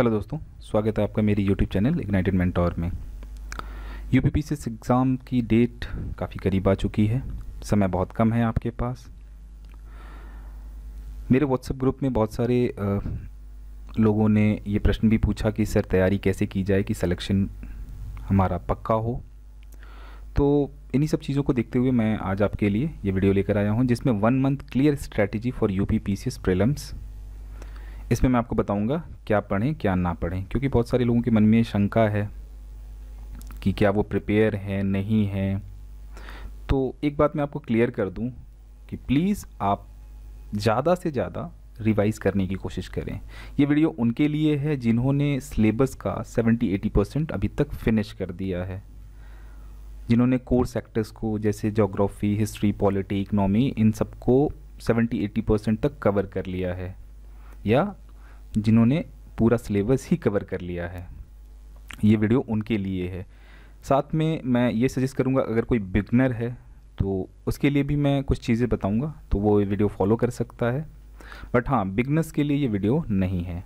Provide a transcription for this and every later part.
hello दोस्तों स्वागत है आपका मेरी यूट्यूब चैनल इग्नाइटेड मेंटोर में यू पी एग्ज़ाम की डेट काफ़ी करीब आ चुकी है समय बहुत कम है आपके पास मेरे व्हाट्सएप ग्रुप में बहुत सारे लोगों ने ये प्रश्न भी पूछा कि सर तैयारी कैसे की जाए कि सिलेक्शन हमारा पक्का हो तो इन्हीं सब चीज़ों को देखते हुए मैं आज आपके लिए ये वीडियो लेकर आया हूँ जिसमें one month clear strategy for U P P C S prelims इसमें मैं आपको बताऊंगा क्या पढ़ें क्या ना पढ़ें क्योंकि बहुत सारे लोगों के मन में शंका है कि क्या वो प्रिपेयर हैं नहीं हैं तो एक बात मैं आपको क्लियर कर दूं कि प्लीज़ आप ज़्यादा से ज़्यादा रिवाइज़ करने की कोशिश करें ये वीडियो उनके लिए है जिन्होंने सिलेबस का 70-80 परसेंट अभी तक फिनिश कर दिया है जिन्होंने कोर सेक्टर्स को जैसे जोग्राफ़ी हिस्ट्री पॉलिटी इकनॉमी इन सबको 70-80 परसेंट तक कवर कर लिया है या जिन्होंने पूरा सिलेबस ही कवर कर लिया है ये वीडियो उनके लिए है साथ में मैं ये सजेस्ट करूँगा अगर कोई बिगनर है तो उसके लिए भी मैं कुछ चीज़ें बताऊँगा तो वो ये वीडियो फॉलो कर सकता है बट हाँ बिगनर्स के लिए ये वीडियो नहीं है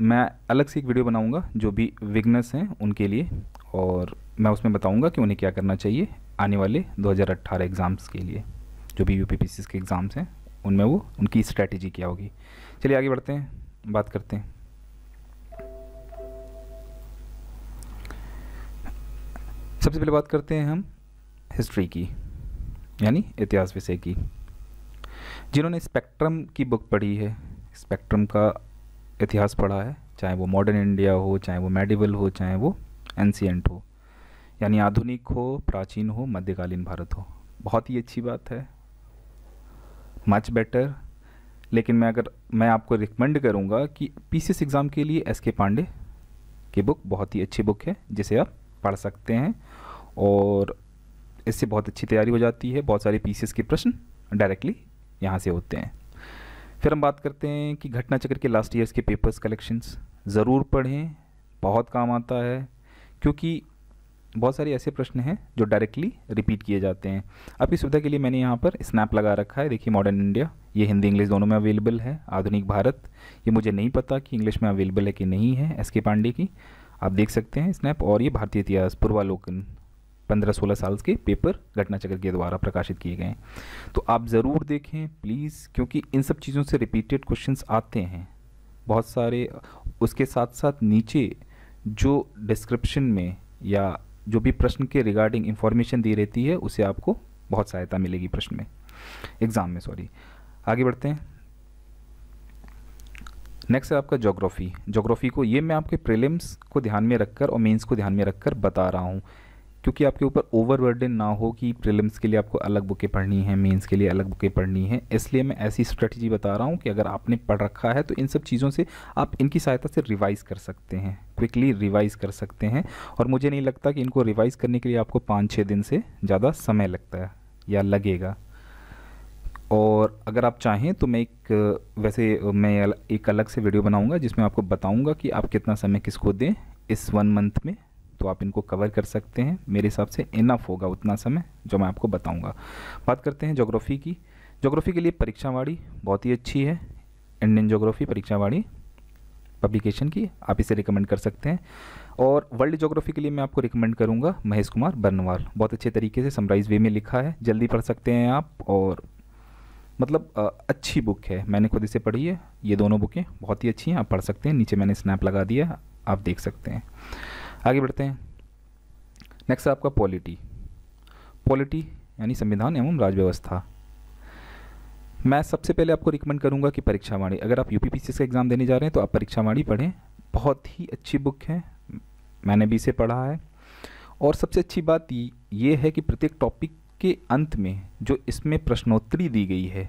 मैं अलग से एक वीडियो बनाऊँगा जो भी बिगनर्स हैं उनके लिए और मैं उसमें बताऊँगा कि उन्हें क्या करना चाहिए आने वाले दो एग्ज़ाम्स के लिए जो भी यू के एग्ज़ाम्स हैं उनमें वो उनकी स्ट्रैटेजी क्या होगी चलिए आगे बढ़ते हैं बात करते हैं सबसे पहले बात करते हैं हम हिस्ट्री की यानी इतिहास विषय की जिन्होंने स्पेक्ट्रम की बुक पढ़ी है स्पेक्ट्रम का इतिहास पढ़ा है चाहे वो मॉडर्न इंडिया हो चाहे वो मेडिवल हो चाहे वो एंसियंट हो यानी आधुनिक हो प्राचीन हो मध्यकालीन भारत हो बहुत ही अच्छी बात है मच बेटर लेकिन मैं अगर मैं आपको रिकमेंड करूँगा कि पी एग्ज़ाम के लिए एस के पांडे की बुक बहुत ही अच्छी बुक है जिसे आप पढ़ सकते हैं और इससे बहुत अच्छी तैयारी हो जाती है बहुत सारे पी के प्रश्न डायरेक्टली यहाँ से होते हैं फिर हम बात करते हैं कि घटना चक्र के लास्ट ईयर्स के पेपर्स कलेक्शंस ज़रूर पढ़ें बहुत काम आता है क्योंकि बहुत सारे ऐसे प्रश्न हैं जो डायरेक्टली रिपीट किए जाते हैं आपकी सुविधा के लिए मैंने यहाँ पर स्नैप लगा रखा है देखिए मॉडर्न इंडिया ये हिंदी इंग्लिश दोनों में अवेलेबल है आधुनिक भारत ये मुझे नहीं पता कि इंग्लिश में अवेलेबल है कि नहीं है एस के पांडे की आप देख सकते हैं स्नैप और ये भारतीय इतिहास पूर्वालोकन पंद्रह सोलह साल के पेपर घटनाचक्र के द्वारा प्रकाशित किए गए तो आप ज़रूर देखें प्लीज़ क्योंकि इन सब चीज़ों से रिपीटेड क्वेश्चंस आते हैं बहुत सारे उसके साथ साथ नीचे जो डिस्क्रिप्शन में या जो भी प्रश्न के रिगार्डिंग इन्फॉर्मेशन दी रहती है उसे आपको बहुत सहायता मिलेगी प्रश्न में एग्ज़ाम में सॉरी आगे बढ़ते हैं नेक्स्ट है आपका जोग्राफ़ी जोग्राफ़ी को ये मैं आपके प्रीलिम्स को ध्यान में रखकर और मेंस को ध्यान में रखकर बता रहा हूँ क्योंकि आपके ऊपर ओवरबर्डन ना हो कि प्रिलिम्स के लिए आपको अलग बुकें पढ़नी है मेंस के लिए अलग बुकें पढ़नी है इसलिए मैं ऐसी स्ट्रेटजी बता रहा हूँ कि अगर आपने पढ़ रखा है तो इन सब चीज़ों से आप इनकी सहायता से रिवाइज़ कर सकते हैं क्विकली रिवाइज़ कर सकते हैं और मुझे नहीं लगता कि इनको रिवाइज़ करने के लिए आपको पाँच छः दिन से ज़्यादा समय लगता है या लगेगा और अगर आप चाहें तो मैं एक वैसे मैं एक अलग से वीडियो बनाऊंगा जिसमें आपको बताऊंगा कि आप कितना समय किसको दें इस वन मंथ में तो आप इनको कवर कर सकते हैं मेरे हिसाब से इनफ होगा उतना समय जो मैं आपको बताऊंगा बात करते हैं जोग्राफ़ी की जोग्राफ़ी के लिए परीक्षावाड़ी बहुत ही अच्छी है इंडियन जोग्राफ़ी परीक्षावाड़ी पब्लिकेशन की आप इसे रिकमेंड कर सकते हैं और वर्ल्ड जोग्राफ़ी के लिए मैं आपको रिकमेंड करूँगा महेश कुमार बर्नवाल बहुत अच्छे तरीके से समराइज वे में लिखा है जल्दी पढ़ सकते हैं आप और मतलब अच्छी बुक है मैंने खुद इसे पढ़ी है ये दोनों बुकें बहुत ही अच्छी हैं आप पढ़ सकते हैं नीचे मैंने स्नैप लगा दिया आप देख सकते हैं आगे बढ़ते हैं नेक्स्ट है आपका पॉलिटी पॉलिटी यानी संविधान एवं राजव्यवस्था व्यवस्था मैं सबसे पहले आपको रिकमेंड करूंगा कि परीक्षा वाणी अगर आप यू पी का एग्ज़ाम देने जा रहे हैं तो आप परीक्षा वाणी पढ़ें बहुत ही अच्छी बुक है मैंने भी इसे पढ़ा है और सबसे अच्छी बात ये है कि प्रत्येक टॉपिक के अंत में जो इसमें प्रश्नोत्तरी दी गई है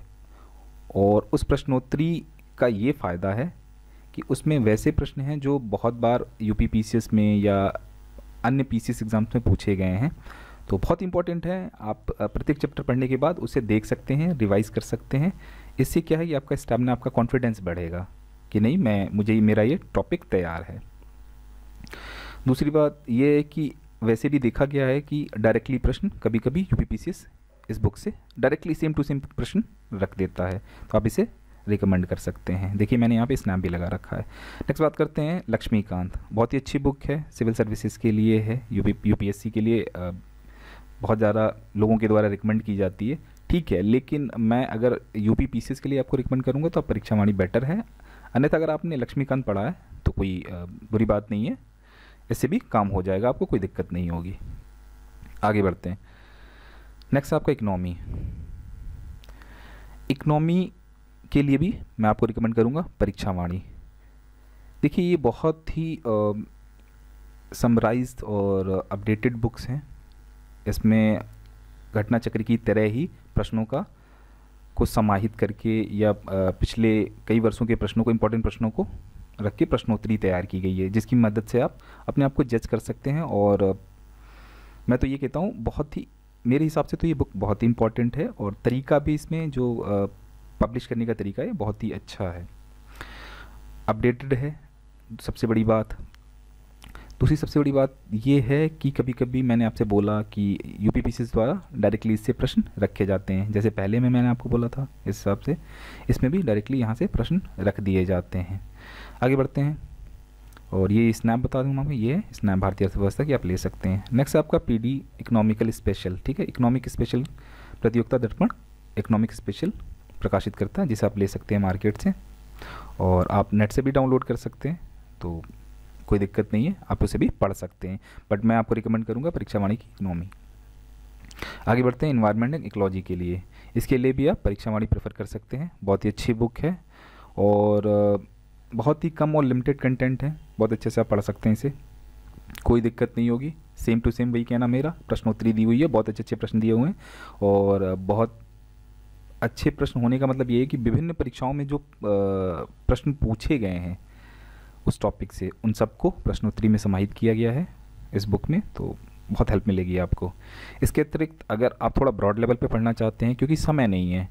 और उस प्रश्नोत्तरी का ये फ़ायदा है कि उसमें वैसे प्रश्न हैं जो बहुत बार यू पी में या अन्य पी सी एग्ज़ाम्स में पूछे गए हैं तो बहुत इंपॉर्टेंट है आप प्रत्येक चैप्टर पढ़ने के बाद उसे देख सकते हैं रिवाइज़ कर सकते हैं इससे क्या है कि आपका स्टेमिना आपका कॉन्फिडेंस बढ़ेगा कि नहीं मैं मुझे मेरा ये टॉपिक तैयार है दूसरी बात यह है कि वैसे भी देखा गया है कि डायरेक्टली प्रश्न कभी कभी यू इस बुक से डायरेक्टली सेम टू सेम प्रश्न रख देता है तो आप इसे रिकमेंड कर सकते हैं देखिए मैंने यहाँ पे स्नैप भी लगा रखा है नेक्स्ट बात करते हैं लक्ष्मीकांत बहुत ही अच्छी बुक है सिविल सर्विसेज के लिए है एस यूपीएससी के लिए बहुत ज़्यादा लोगों के द्वारा रिकमेंड की जाती है ठीक है लेकिन मैं अगर यूपी एस के लिए आपको रिकमेंड करूँगा तो आप परीक्षा वाणी बेटर है अन्यथा अगर आपने लक्ष्मीकांत पढ़ा है तो कोई बुरी बात नहीं है इससे भी काम हो जाएगा आपको कोई दिक्कत नहीं होगी आगे बढ़ते हैं नेक्स्ट आपका इकनॉमी इकनॉमी के लिए भी मैं आपको रिकमेंड करूँगा परीक्षा वाणी देखिए ये बहुत ही समराइज और अपडेटेड बुक्स हैं इसमें घटना चक्र की तरह ही प्रश्नों का को समाहित करके या पिछले कई वर्षों के प्रश्नों को इम्पोर्टेंट प्रश्नों को रख के प्रश्नोत्तरी तैयार की गई है जिसकी मदद से आप अपने आप को जज कर सकते हैं और मैं तो ये कहता हूँ बहुत ही मेरे हिसाब से तो ये बुक बहुत ही इम्पॉर्टेंट है और तरीका भी इसमें जो पब्लिश करने का तरीका ये बहुत ही अच्छा है अपडेटेड है सबसे बड़ी बात दूसरी सबसे बड़ी बात यह है कि कभी कभी मैंने आपसे बोला कि यू पी द्वारा डायरेक्टली इससे प्रश्न रखे जाते हैं जैसे पहले में मैंने आपको बोला था इस हिसाब से इसमें भी डायरेक्टली यहाँ से प्रश्न रख दिए जाते हैं आगे बढ़ते हैं और ये स्नैप बता दूँगा मैं ये स्नैप भारतीय अर्थव्यवस्था की आप ले सकते हैं नेक्स्ट आपका पी डी इकनॉमिकल स्पेशल ठीक है इकोनॉमिक स्पेशल प्रतियोगिता दर्पण इकोनॉमिक स्पेशल प्रकाशित करता है जिसे आप ले सकते हैं मार्केट से और आप नेट से भी डाउनलोड कर सकते हैं तो कोई दिक्कत नहीं है आप उसे भी पढ़ सकते हैं बट मैं आपको रिकमेंड करूँगा परीक्षा वाणी की इकनॉमी आगे बढ़ते हैं इन्वायरमेंट एंड इकोलॉजी के लिए इसके लिए भी आप परीक्षा वाणी प्रेफर कर सकते हैं बहुत ही अच्छी बुक है और बहुत ही कम और लिमिटेड कंटेंट है बहुत अच्छे से आप पढ़ सकते हैं इसे कोई दिक्कत नहीं होगी सेम टू सेम वही कहना मेरा प्रश्नोत्तरी दी हुई है बहुत अच्छे अच्छे प्रश्न दिए हुए हैं और बहुत अच्छे प्रश्न होने का मतलब ये है कि विभिन्न परीक्षाओं में जो प्रश्न पूछे गए हैं उस टॉपिक से उन सबको प्रश्नोत्तरी में समाहित किया गया है इस बुक में तो बहुत हेल्प मिलेगी आपको इसके अतिरिक्त अगर आप थोड़ा ब्रॉड लेवल पे पढ़ना चाहते हैं क्योंकि समय नहीं है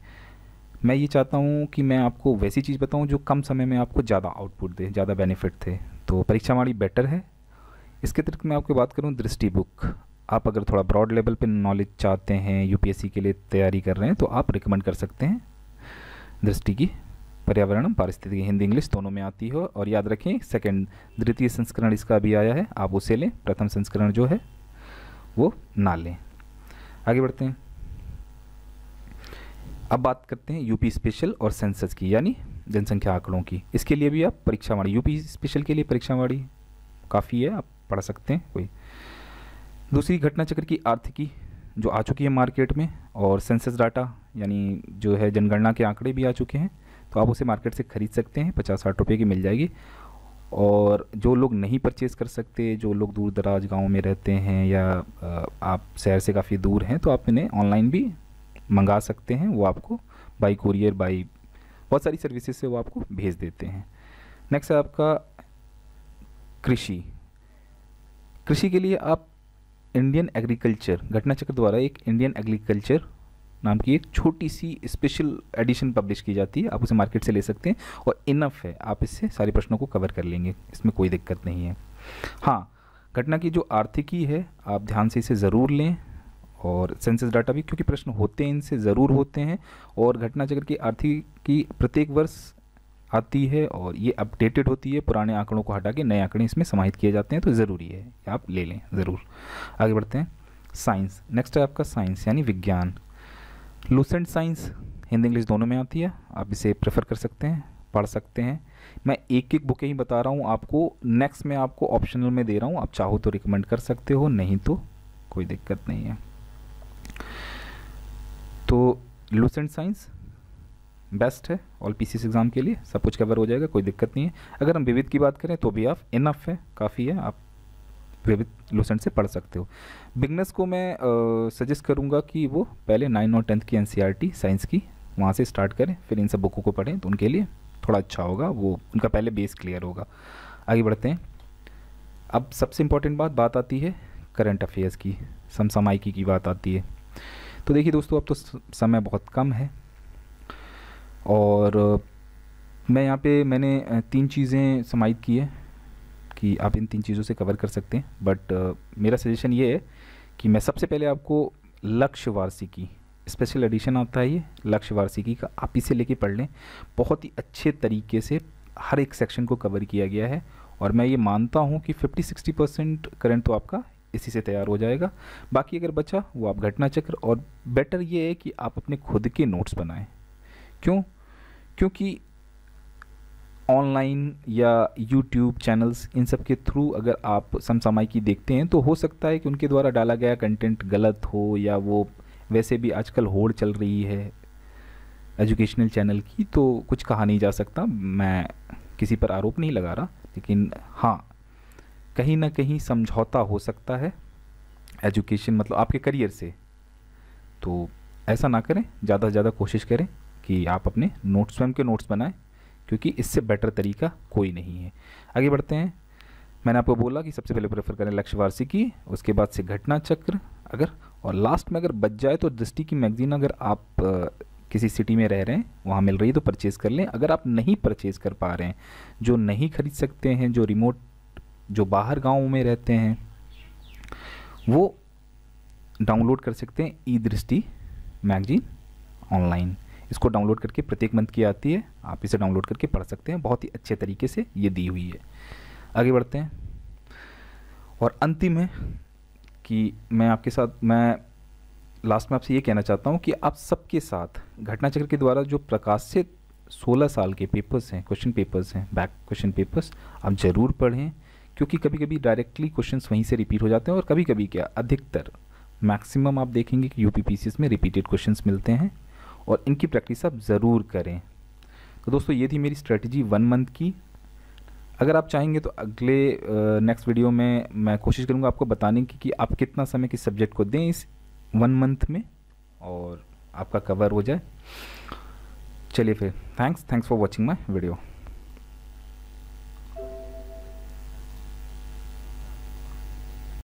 मैं ये चाहता हूँ कि मैं आपको वैसी चीज़ बताऊँ जो कम समय में आपको ज़्यादा आउटपुट दे ज़्यादा बेनिफिट थे तो परीक्षा वाणी बेटर है इसके अतिरिक्त मैं आपको बात करूँ दृष्टि बुक आप अगर थोड़ा ब्रॉड लेवल पे नॉलेज चाहते हैं यूपीएससी के लिए तैयारी कर रहे हैं तो आप रिकमेंड कर सकते हैं दृष्टि की पर्यावरण पारिस्थितिकी हिंदी इंग्लिश दोनों में आती हो और याद रखें सेकंड द्वितीय संस्करण इसका अभी आया है आप उसे लें प्रथम संस्करण जो है वो ना लें आगे बढ़ते हैं अब बात करते हैं यूपी स्पेशल और सेंसस की यानी जनसंख्या आंकड़ों की इसके लिए भी आप परीक्षावाणी यूपी स्पेशल के लिए परीक्षावाणी काफ़ी है आप पढ़ सकते हैं कोई दूसरी घटना चक्र की आर्थिकी जो आ चुकी है मार्केट में और सेंसस डाटा यानी जो है जनगणना के आंकड़े भी आ चुके हैं तो आप उसे मार्केट से ख़रीद सकते हैं पचास साठ रुपये की मिल जाएगी और जो लोग नहीं परचेज़ कर सकते जो लोग दूर दराज गाँव में रहते हैं या आप शहर से काफ़ी दूर हैं तो आप इन्हें ऑनलाइन भी मंगा सकते हैं वो आपको बाई कुरियर बाई बहुत सारी सर्विसेज से वो आपको भेज देते हैं नेक्स्ट है आपका कृषि कृषि के लिए आप इंडियन एग्रीकल्चर घटनाचक्र द्वारा एक इंडियन एग्रीकल्चर नाम की एक छोटी सी स्पेशल एडिशन पब्लिश की जाती है आप उसे मार्केट से ले सकते हैं और इनफ है आप इससे सारे प्रश्नों को कवर कर लेंगे इसमें कोई दिक्कत नहीं है हाँ घटना की जो आर्थिकी है आप ध्यान से इसे ज़रूर लें और सेंसस डाटा भी क्योंकि प्रश्न होते हैं इनसे ज़रूर होते हैं और घटना चक्र की आर्थिकी प्रत्येक वर्ष आती है और ये अपडेटेड होती है पुराने आंकड़ों को हटा के नए आंकड़े इसमें समाहित किए जाते हैं तो ज़रूरी है आप ले लें ज़रूर आगे बढ़ते हैं साइंस नेक्स्ट है आपका साइंस यानी विज्ञान लूसेंट साइंस हिंदी इंग्लिश दोनों में आती है आप इसे प्रेफर कर सकते हैं पढ़ सकते हैं मैं एक एक बुकें ही बता रहा हूँ आपको नेक्स्ट में आपको ऑप्शनल में दे रहा हूँ आप चाहो तो रिकमेंड कर सकते हो नहीं तो कोई दिक्कत नहीं है तो लूसेंट साइंस बेस्ट है ऑल पीसीएस एग्ज़ाम के लिए सब कुछ कवर हो जाएगा कोई दिक्कत नहीं है अगर हम विविध की बात करें तो भी आप इनफ है काफ़ी है आप विविध लोसेंट से पढ़ सकते हो बिगनेस को मैं सजेस्ट करूँगा कि वो पहले नाइन और टेंथ की एन साइंस e की वहाँ से स्टार्ट करें फिर इन सब बुकों को पढ़ें तो उनके लिए थोड़ा अच्छा होगा वो उनका पहले बेस क्लियर होगा आगे बढ़ते हैं अब सबसे इम्पॉर्टेंट बात बात आती है करंट अफेयर्स की समसामायिकी की बात आती है तो देखिए दोस्तों अब तो समय बहुत कम है और मैं यहाँ पे मैंने तीन चीज़ें समाहित की है कि आप इन तीन चीज़ों से कवर कर सकते हैं बट मेरा सजेशन ये है कि मैं सबसे पहले आपको लक्ष्य वार्षिकी स्पेशल एडिशन आता है ये लक्ष्य वार्षिकी का आप इसे लेके पढ़ लें बहुत ही अच्छे तरीके से हर एक सेक्शन को कवर किया गया है और मैं ये मानता हूँ कि 50-60 परसेंट करंट तो आपका इसी से तैयार हो जाएगा बाकी अगर बचा वो आप घटना चक्र और बेटर ये है कि आप अपने खुद के नोट्स बनाएं क्यों क्योंकि ऑनलाइन या यूट्यूब चैनल्स इन सब के थ्रू अगर आप की देखते हैं तो हो सकता है कि उनके द्वारा डाला गया कंटेंट गलत हो या वो वैसे भी आजकल होड़ चल रही है एजुकेशनल चैनल की तो कुछ कहा नहीं जा सकता मैं किसी पर आरोप नहीं लगा रहा लेकिन हाँ कहीं ना कहीं समझौता हो सकता है एजुकेशन मतलब आपके करियर से तो ऐसा ना करें ज़्यादा से ज़्यादा कोशिश करें कि आप अपने नोट्स स्वयं के नोट्स बनाएं क्योंकि इससे बेटर तरीका कोई नहीं है आगे बढ़ते हैं मैंने आपको बोला कि सबसे पहले प्रेफर करें लक्ष्य वार्षिकी उसके बाद से घटना चक्र अगर और लास्ट में अगर बच जाए तो दृष्टि की मैगजीन अगर आप किसी सिटी में रह रहे हैं वहाँ मिल रही है तो परचेज़ कर लें अगर आप नहीं परचेज़ कर पा रहे हैं जो नहीं खरीद सकते हैं जो रिमोट जो बाहर गाँव में रहते हैं वो डाउनलोड कर सकते हैं ई दृष्टि मैगजीन ऑनलाइन इसको डाउनलोड करके प्रत्येक मंथ की आती है आप इसे डाउनलोड करके पढ़ सकते हैं बहुत ही अच्छे तरीके से ये दी हुई है आगे बढ़ते हैं और अंतिम है कि मैं आपके साथ मैं लास्ट में आपसे ये कहना चाहता हूँ कि आप सबके साथ घटनाचक्र के द्वारा जो प्रकाशित 16 साल के पेपर्स हैं क्वेश्चन पेपर्स हैं बैक क्वेश्चन पेपर्स आप ज़रूर पढ़ें क्योंकि कभी कभी डायरेक्टली क्वेश्चंस वहीं से रिपीट हो जाते हैं और कभी कभी क्या अधिकतर मैक्सिमम आप देखेंगे कि यू में रिपीटेड क्वेश्चन मिलते हैं और इनकी प्रैक्टिस आप ज़रूर करें तो दोस्तों ये थी मेरी स्ट्रेटजी वन मंथ की अगर आप चाहेंगे तो अगले नेक्स्ट वीडियो में मैं कोशिश करूँगा आपको बताने की कि आप कितना समय किस सब्जेक्ट को दें इस वन मंथ में और आपका कवर हो जाए चलिए फिर thanks thanks for watching my video